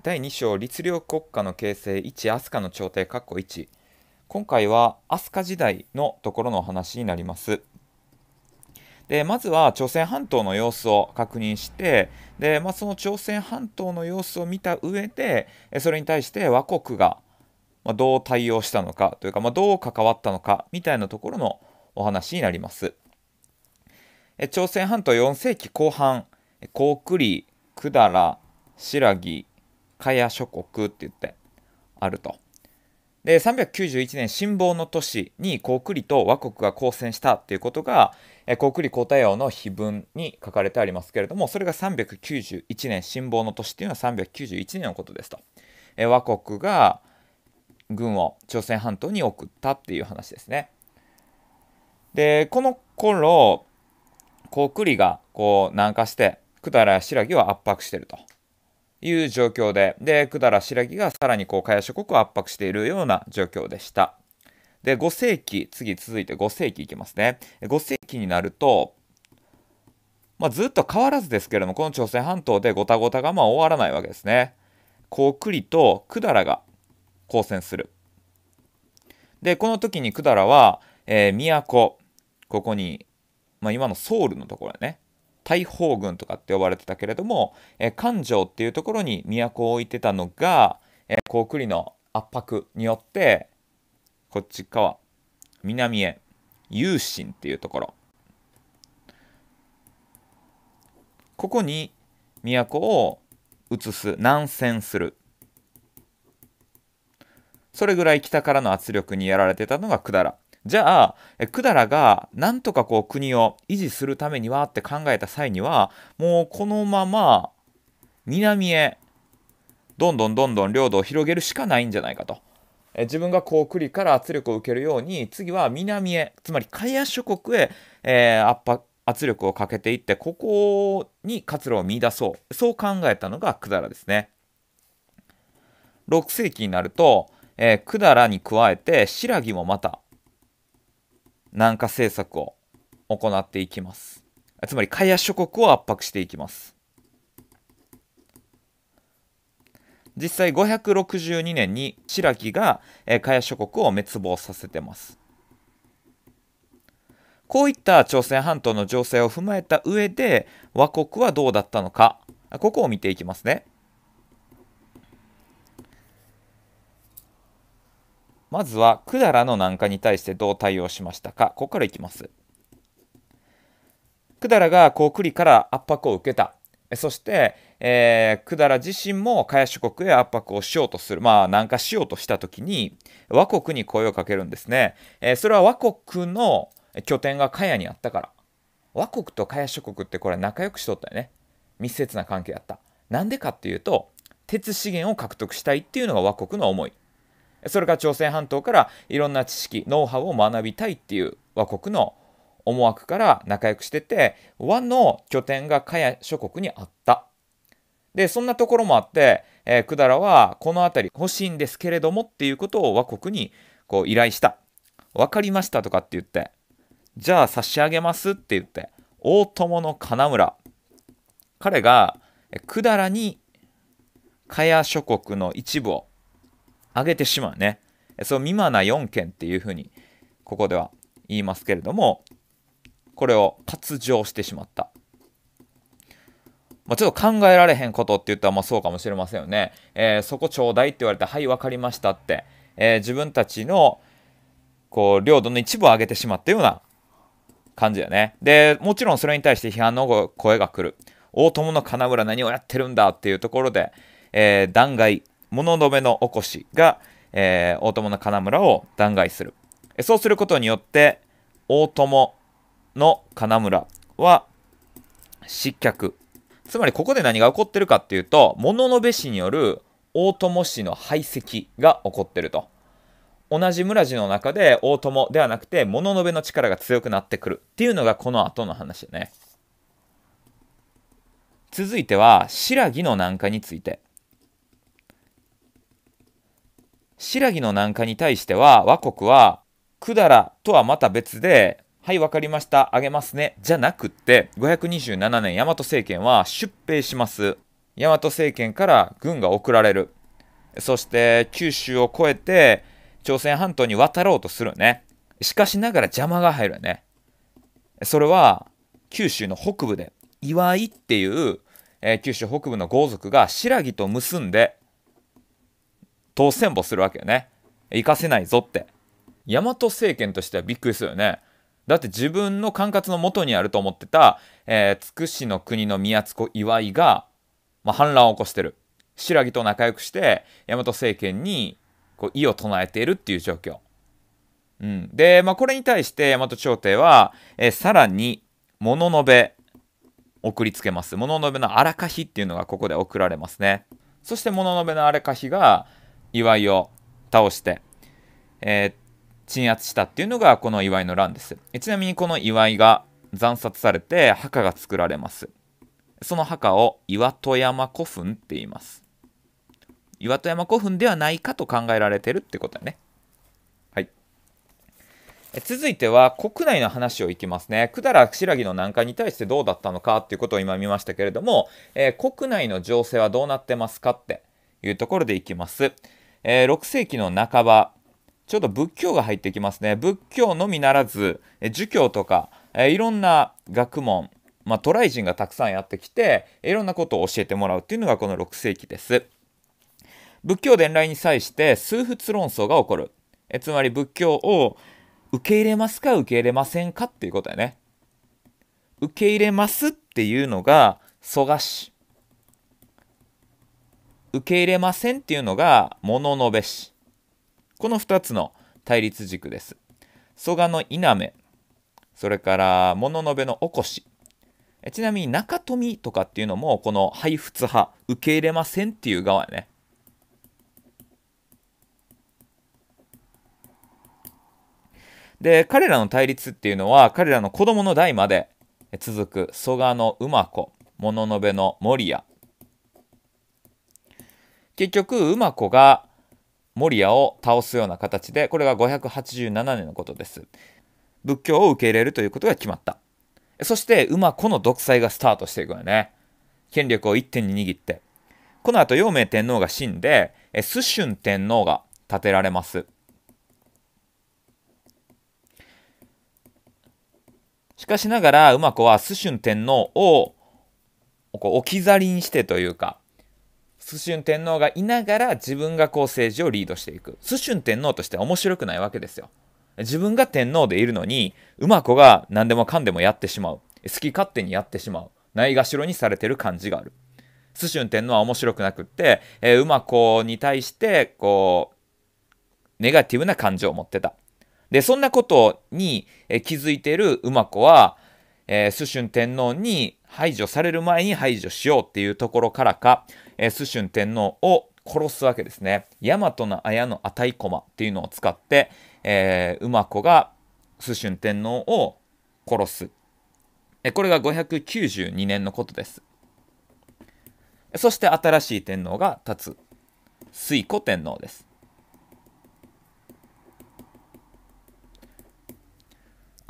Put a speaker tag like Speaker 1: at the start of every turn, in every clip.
Speaker 1: 第2章律令国家の形成1飛鳥の朝廷括弧1今回は飛鳥時代のところのお話になりますでまずは朝鮮半島の様子を確認してで、まあ、その朝鮮半島の様子を見た上でそれに対して倭国がどう対応したのかというか、まあ、どう関わったのかみたいなところのお話になります朝鮮半島4世紀後半高句麗百済新羅カヤ諸国って言ってあると。で391年辛抱の年に、に高句麗と倭国が交戦したっていうことが高句麗皇太后の碑文に書かれてありますけれどもそれが391年辛抱の年っていうのは391年のことですと。倭国が軍を朝鮮半島に送ったっていう話ですね。でこの頃高句麗がこう南下して百済や新羅を圧迫してると。いう状況で、で、百済白木がさらにこう、茅諸国を圧迫しているような状況でした。で、5世紀、次続いて5世紀いきますね。5世紀になると、まあ、ずっと変わらずですけれども、この朝鮮半島でごたごたがまあ終わらないわけですね。こう、栗と百済が交戦する。で、この時に百済は、えー、都、ここに、まあ、今のソウルのところね、大砲軍とかって呼ばれてたけれども、えー、関っていうところに都を置いてたのが、えー、高句麗の圧迫によってこっち側南へ有心っていうところここに都を移す南遷するそれぐらい北からの圧力にやられてたのが百済じゃあ、百済がなんとかこう国を維持するためにはって考えた際には、もうこのまま南へどんどんどんどん領土を広げるしかないんじゃないかと。え自分がこう国から圧力を受けるように次は南へつまり海発諸国へ、えー、圧迫圧力をかけていってここに活路を見出そうそう考えたのが百済ですね。6世紀になると、えー、百済に加えて新羅もまた南下政策を行っていきます。つまり、開発諸国を圧迫していきます。実際562年に白木が開発諸国を滅亡させてます。こういった朝鮮半島の情勢を踏まえた上で和国はどうだったのか、ここを見ていきますね。まずは、百済の南下に対してどう対応しましたか。ここからいきます。百済が高句麗から圧迫を受けた。そして、えー、百済自身も加谷諸国へ圧迫をしようとする、まあ、南下しようとしたときに、倭国に声をかけるんですね。えー、それは倭国の拠点が加谷にあったから。倭国と加谷諸国ってこれ仲良くしとったよね。密接な関係だった。なんでかっていうと、鉄資源を獲得したいっていうのが倭国の思い。それから朝鮮半島からいろんな知識ノウハウを学びたいっていう和国の思惑から仲良くしてて和の拠点が加谷諸国にあったでそんなところもあって、えー、百済はこの辺り欲しいんですけれどもっていうことを和国にこう依頼した分かりましたとかって言ってじゃあ差し上げますって言って大友の金村彼が百済に加谷諸国の一部を上げてしまうね。そう、未満な4件っていうふうに、ここでは言いますけれども、これを割譲してしまった。まあ、ちょっと考えられへんことって言ったらまあそうかもしれませんよね。えー、そこちょうだいって言われて、はい、わかりましたって、えー、自分たちのこう領土の一部を上げてしまったような感じだよね。で、もちろんそれに対して批判の声が来る。大友の金村何をやってるんだっていうところで、えー、弾劾物止めの起こしが、えー、大友の金村を弾劾する。そうすることによって、大友の金村は失脚。つまりここで何が起こってるかっていうと、物の部氏による大友氏の排斥が起こってると。同じ村地の中で大友ではなくて物の部の力が強くなってくるっていうのがこの後の話だね。続いては、新羅の南下について。新羅の南下に対しては、和国は、百済とはまた別で、はい、わかりました、あげますね、じゃなくって、527年、大和政権は出兵します。大和政権から軍が送られる。そして、九州を越えて、朝鮮半島に渡ろうとするね。しかしながら邪魔が入るね。それは、九州の北部で、岩井っていう、えー、九州北部の豪族が新羅と結んで、当選簿するわけよね。行かせないぞって。大和政権としてはびっくりするよね。だって自分の管轄の元にあると思ってた、えー、つくしの国の宮津子岩井が、まあ、反乱を起こしてる。白木と仲良くして、大和政権にこう異を唱えているっていう状況。うん、で、まあ、これに対して大和朝廷は、えー、さらに物のべ送りつけます。物のべの荒かひっていうのがここで送られますね。そして物のべの荒かひが、岩井を倒して、えー、鎮圧したっていうのがこの岩井の乱ですちなみにこの岩井が惨殺されて墓が作られますその墓を岩戸山古墳って言います岩戸山古墳ではないかと考えられてるってことだねはいえ続いては国内の話をいきますね百済新羅の南下に対してどうだったのかっていうことを今見ましたけれども、えー、国内の情勢はどうなってますかっていうところでいきますえー、6世紀の半ばちょっと仏教が入ってきますね仏教のみならず、え儒教とか、えいろんな学問、まあ、渡来人がたくさんやってきていろんなことを教えてもらうっていうのがこの6世紀です。仏教伝来に際して数仏論争が起こるえつまり仏教を受け入れますか受け入れませんかっていうことやね受け入れますっていうのが蘇我氏受け入れませんっていうのが物のべし。この2つの対立軸です。蘇我の稲目、それから物のべのおこし。ちなみに中富とかっていうのもこの廃仏派、受け入れませんっていう側やね。で、彼らの対立っていうのは彼らの子供の代まで続く蘇我の馬子、物のべの守屋、結局馬子が守谷を倒すような形でこれが587年のことです仏教を受け入れるということが決まったそして馬子の独裁がスタートしていくよね権力を一点に握ってこの後陽明天皇が死んでュ春天皇が建てられますしかしながら馬子はュ春天皇を置き去りにしてというかスシュン天皇がいながら自分がこう政治をリードしていく。スシュン天皇としては面白くないわけですよ。自分が天皇でいるのに、馬子が何でもかんでもやってしまう。好き勝手にやってしまう。ないがしろにされてる感じがある。スシュン天皇は面白くなくって、えー、馬子に対して、こう、ネガティブな感情を持ってた。で、そんなことに気づいてる馬子は、えー、スシュン天皇に排除される前に排除しようっていうところからか、えー、スシュン天皇を殺すわけですね。大和の綾の値駒っていうのを使って、えー、馬子がスシュン天皇を殺す。えこれが592年のことです。そして新しい天皇が立つ。水古天皇です。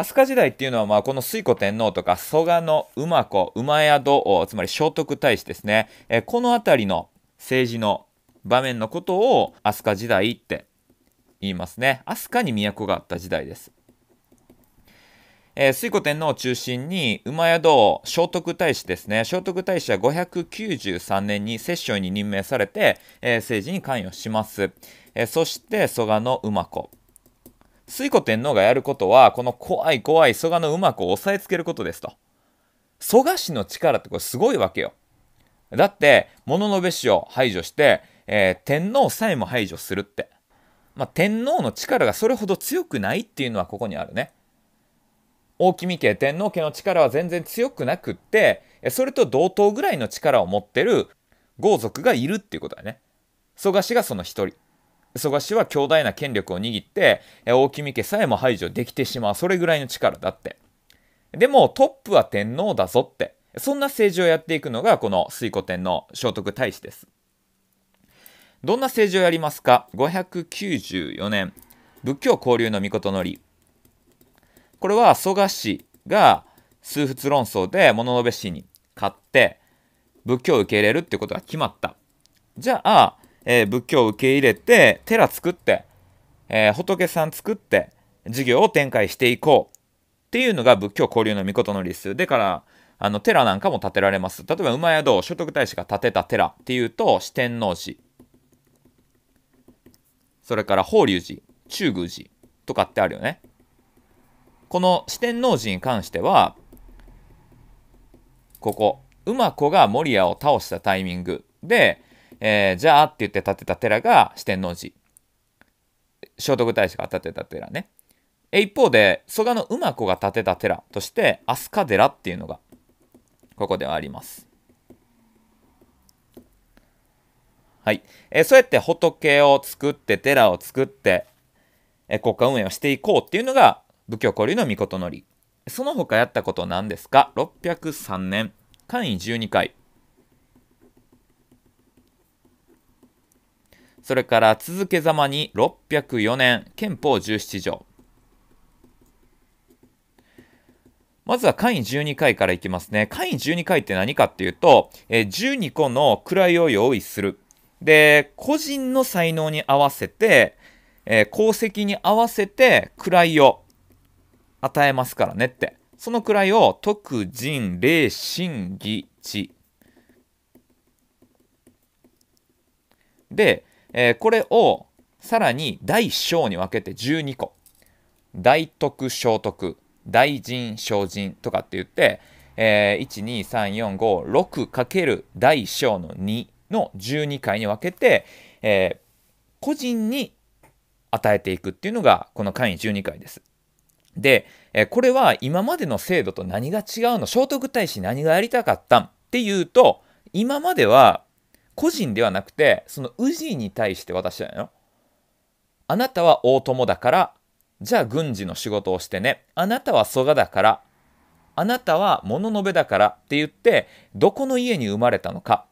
Speaker 1: 飛鳥時代っていうのは、まあ、この水古天皇とか蘇我の馬子馬宿つまり聖徳太子ですね、えー、この辺りの政治の場面のことを飛鳥時代って言いますね飛鳥に都があった時代です、えー、古天皇を中心に馬宿聖徳太子ですね聖徳太子は593年に摂政に任命されて、えー、政治に関与します、えー、そして蘇我の馬子推古天皇がやることは、この怖い怖い蘇我のうまく押さえつけることですと。蘇我氏の力ってこれすごいわけよ。だって、物の部氏を排除して、えー、天皇さえも排除するって。まあ、天皇の力がそれほど強くないっていうのはここにあるね。大君家、天皇家の力は全然強くなくって、それと同等ぐらいの力を持ってる豪族がいるっていうことだね。蘇我氏がその一人。蘇我氏は強大な権力を握って、大君家さえも排除できてしまう。それぐらいの力だって。でも、トップは天皇だぞって。そんな政治をやっていくのが、この推古天皇、聖徳太子です。どんな政治をやりますか ?594 年、仏教交流の御事のり。これは蘇我氏が数仏論争で物部氏に勝って、仏教を受け入れるってことが決まった。じゃあ、えー、仏教を受け入れて、寺作って、えー、仏さん作って、事業を展開していこうっていうのが仏教交流の御事の理数。でから、あの、寺なんかも建てられます。例えば、馬宿、聖徳太子が建てた寺っていうと、四天王寺。それから、法隆寺、中宮寺とかってあるよね。この四天王寺に関しては、ここ、馬子が守谷を倒したタイミングで、えー、じゃあって言って建てた寺が四天王寺。聖徳太子が建てた寺ね。え一方で、蘇我の馬子が建てた寺として、飛鳥寺っていうのが、ここではあります。はい。えそうやって仏を作って、寺を作って、え国家運営をしていこうっていうのが、仏教交流の御事のり。その他やったこと何ですか ?603 年、簡易12回、それから続けざまに604年憲法17条まずは簡易12回からいきますね。簡易12回って何かっていうと、え12個の位を用意する。で、個人の才能に合わせて、え功績に合わせて位を与えますからねって。その位を徳人、礼神義、知。で、えー、これをさらに大小に分けて12個大徳小徳大臣小人とかって言って、えー、12345×6× 大小の2の12回に分けて、えー、個人に与えていくっていうのがこの簡易12回です。で、えー、これは今までの制度と何が違うの聖徳太子何がやりたかったんっていうと今までは個人ではなくて、その宇治に対して私はのあなたは大友だから、じゃあ軍事の仕事をしてね。あなたは蘇我だから、あなたは物のべだからって言って、どこの家に生まれたのか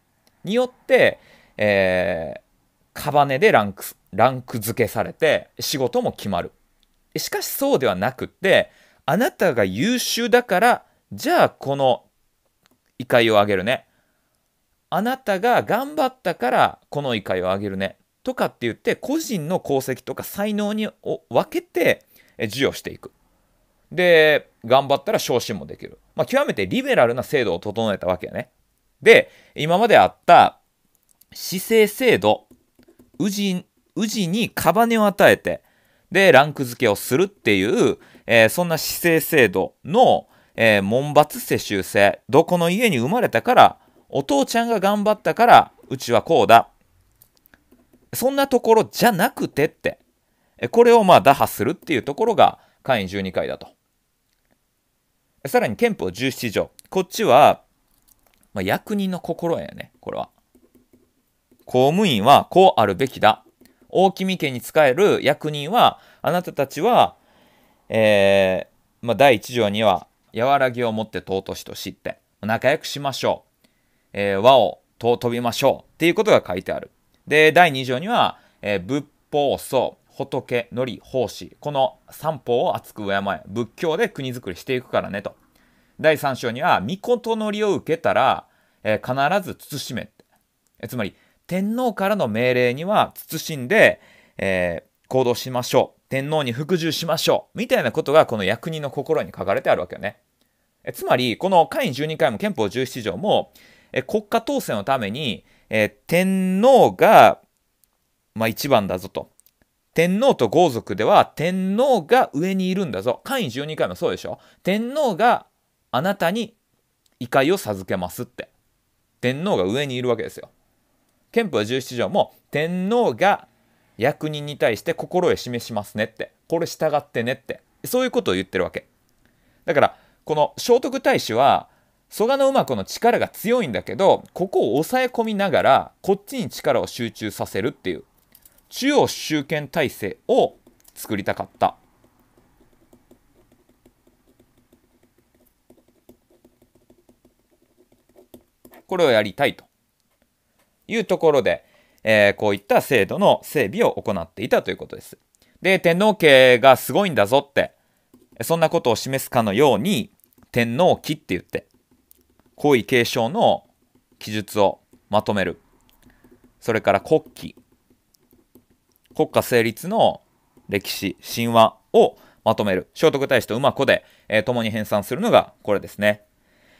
Speaker 1: によって、えー、カバネでランク、ランク付けされて仕事も決まる。しかしそうではなくって、あなたが優秀だから、じゃあこの異界を上げるね。あなたが頑張ったからこの位階を上げるねとかって言って個人の功績とか才能にを分けて授与していく。で、頑張ったら昇進もできる。まあ、極めてリベラルな制度を整えたわけやね。で、今まであった市政制度、氏に束ねを与えて、で、ランク付けをするっていう、えー、そんな市政制度の、えー、門閥世襲制、どこの家に生まれたから、お父ちゃんが頑張ったから、うちはこうだ。そんなところじゃなくてって。これをまあ打破するっていうところが、会員12回だと。さらに憲法17条。こっちは、まあ、役人の心やね、これは。公務員はこうあるべきだ。大君家に仕える役人は、あなたたちは、えー、まあ、第1条には、和らぎをもって尊しと知って、仲良くしましょうえー、和をと飛びましょうっていうことが書いてある。で、第2条には、えー、仏法僧、仏、のり、奉この三法を厚く敬え、仏教で国づくりしていくからねと。第3章には、御事のりを受けたら、えー、必ず慎め。えつまり、天皇からの命令には慎んで、えー、行動しましょう。天皇に服従しましょう。みたいなことがこの役人の心に書かれてあるわけよね。えつまり、この会員12回も憲法17条も、え国家統制のために、え天皇が、まあ、一番だぞと。天皇と豪族では天皇が上にいるんだぞ。簡易十二回もそうでしょ。天皇があなたに怒りを授けますって。天皇が上にいるわけですよ。憲法17条も天皇が役人に対して心得示しますねって。これ従ってねって。そういうことを言ってるわけ。だから、この聖徳太子は蘇我の馬子の力が強いんだけどここを抑え込みながらこっちに力を集中させるっていう中央集権体制を作りたかった。これをやりたいというところで、えー、こういった制度の整備を行っていたということです。で天皇家がすごいんだぞってそんなことを示すかのように天皇旗って言って皇位継承の記述をまとめる。それから国旗、国家成立の歴史、神話をまとめる。聖徳太子と馬子で、えー、共に編纂するのがこれですね。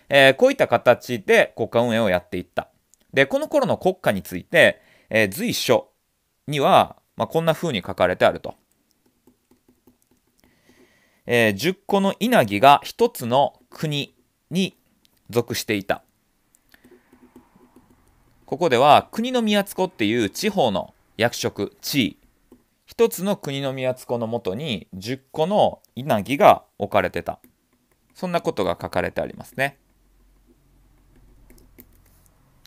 Speaker 1: えー、こういった形で国家運営をやっていった。で、この頃の国家について、えー、随所には、まあ、こんな風に書かれてあると。えー、10個の稲城が1つの国に属していたここでは国の宮津っていう地方の役職地位一つの国の宮津のもとに10個の稲城が置かれてたそんなことが書かれてありますね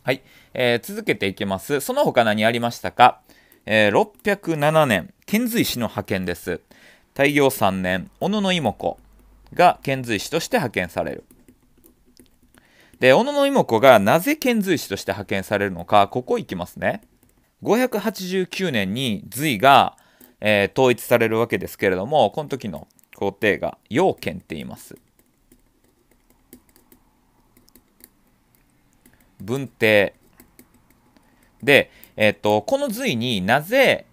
Speaker 1: はい、えー、続けていきますその他何ありましたか、えー、607年遣隋使の派遣です大行3年小野妹子が遣隋使として派遣されるで、小野の妹子がなぜ遣隋使として派遣されるのか、ここ行きますね。589年に隋が、えー、統一されるわけですけれども、この時の皇帝が陽剣って言います。文帝。で、えっ、と、この隋になぜ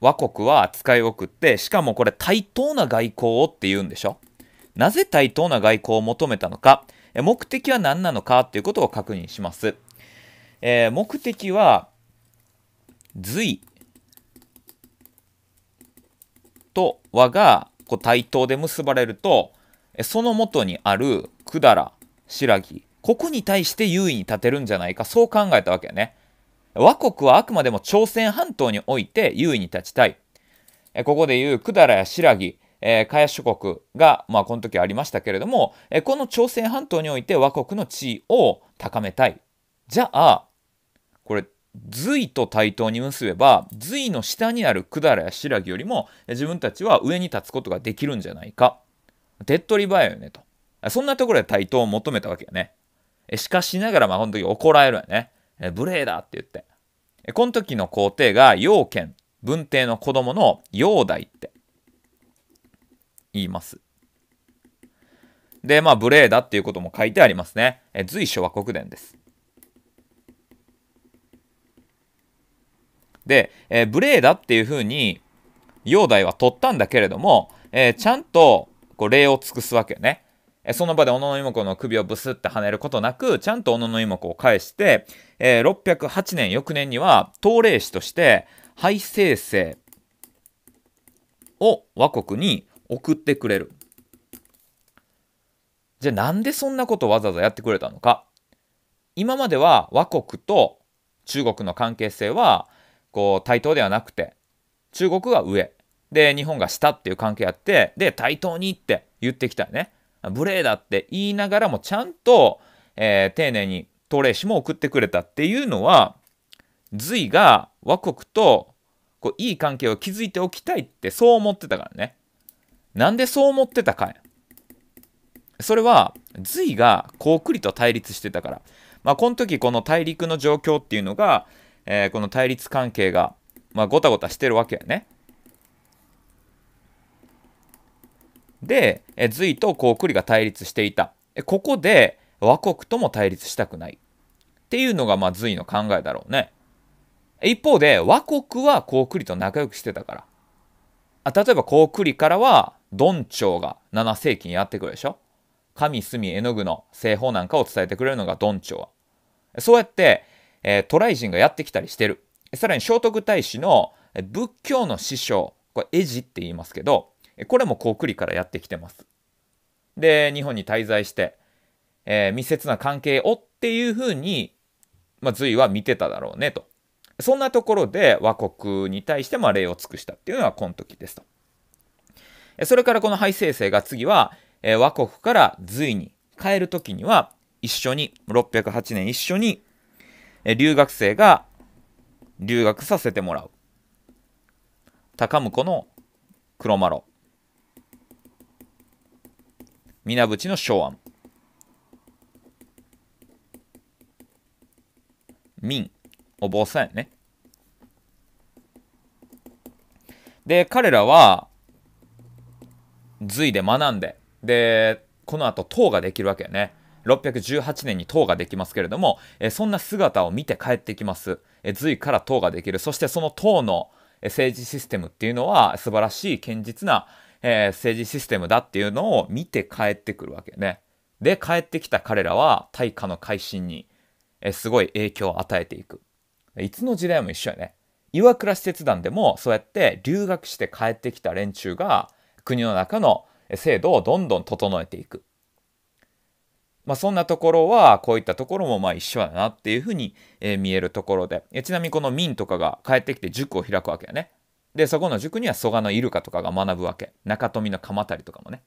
Speaker 1: 倭国は使い送って、しかもこれ対等な外交をって言うんでしょなぜ対等な外交を求めたのか、目的は何なのかということを確認します。えー、目的は、隋と和がこう対等で結ばれると、その元にある百済、白木、ここに対して優位に立てるんじゃないか、そう考えたわけね。倭国はあくまでも朝鮮半島において優位に立ちたい。ここでいう百済や白木、えー、諸国が、まあ、この時ありましたけれども、えー、この朝鮮半島において倭国の地位を高めたい。じゃあ、これ、隋と対等に結べば、隋の下にある百済や新羅よりも、自分たちは上に立つことができるんじゃないか。手っ取り早いよね、と。そんなところで対等を求めたわけよね。しかしながら、まあ、この時怒られるよね。無礼だって言って。この時の皇帝が、陽賢、文帝の子供の陽大って、言います。で、まあ、無礼だっていうことも書いてありますね。え随所は国伝です。で、え無礼だっていうふうに、煬帝は取ったんだけれども、えー、ちゃんとこう礼を尽くすわけね。その場で小野妹子の首をブスって跳ねることなく、ちゃんと小野妹子を返して、えー、608年、翌年には、東霊師として、廃政生を倭国に送ってくれる。じゃあなんでそんなことわざわざやってくれたのか。今までは和国と中国の関係性はこう対等ではなくて中国が上で日本が下っていう関係あってで対等にって言ってきたよね。無礼だって言いながらもちゃんと、えー、丁寧にトレーシも送ってくれたっていうのは隋が倭国とこういい関係を築いておきたいってそう思ってたからね。なんでそう思ってたかそれは、隋がこうくりと対立してたから。まあ、この時この大陸の状況っていうのが、えー、この対立関係が、まあ、ごたごたしてるわけやね。で、隋とこうくりが対立していた。ここで倭国とも対立したくない。っていうのが、まあ、隋の考えだろうね。一方で、倭国はこうくりと仲良くしてたから。あ例えば、こうくりからは、ョウが7世紀にやってくるでしょ神住絵の具の製法なんかを伝えてくれるのがドンチョウ。そうやって、えー、渡来人がやってきたりしてるさらに聖徳太子の仏教の師匠これエジって言いますけどこれも高句麗からやってきてますで日本に滞在して、えー、密接な関係をっていうふうに、まあ、隋は見てただろうねとそんなところで倭国に対しても礼を尽くしたっていうのはこの時ですと。それからこの肺生成が次は、えー、和国から隋に変えるきには一緒に608年一緒に、えー、留学生が留学させてもらう高婿の黒丸。呂皆淵の昭安民お坊さんやねで彼らは隋で学んで、で、この後唐ができるわけよね。618年に唐ができますけれども、えそんな姿を見て帰ってきます。え隋から唐ができる。そしてその唐の政治システムっていうのは素晴らしい堅実な、えー、政治システムだっていうのを見て帰ってくるわけね。で、帰ってきた彼らは大化の改新に、えすごい影響を与えていく。いつの時代も一緒やね。岩倉使節団でもそうやって留学して帰ってきた連中が国の中の制度をどんどん整えていく。まあ、そんなところは、こういったところもまあ一緒だなっていうふうに、え見えるところで、ちなみにこの民とかが帰ってきて塾を開くわけやね。で、そこの塾には蘇我のイルカとかが学ぶわけ。中富の鎌足とかもね。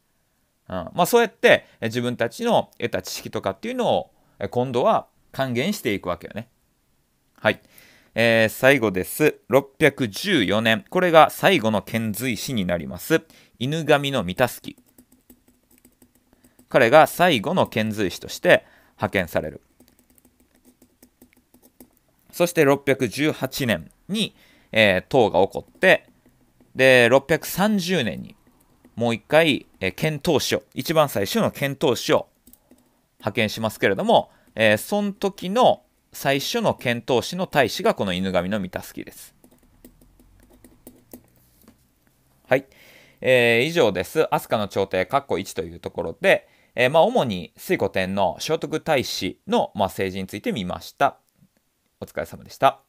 Speaker 1: うん、まあそうやって自分たちの得た知識とかっていうのを今度は還元していくわけよね。はい。えー、最後です。614年。これが最後の遣隋使になります。犬神の三た彼が最後の遣隋使として派遣される。そして618年に、えー、唐が起こって、で、630年にもう一回、えー、遣唐使を、一番最初の遣唐使を派遣しますけれども、えー、その時の最初の遣唐使の大使がこの犬神の三たすきです。はい。えー、以上です。飛鳥の朝廷、括弧1というところで、えー、まあ、主に水古天皇、聖徳太子の、まあ、政治について見ました。お疲れ様でした。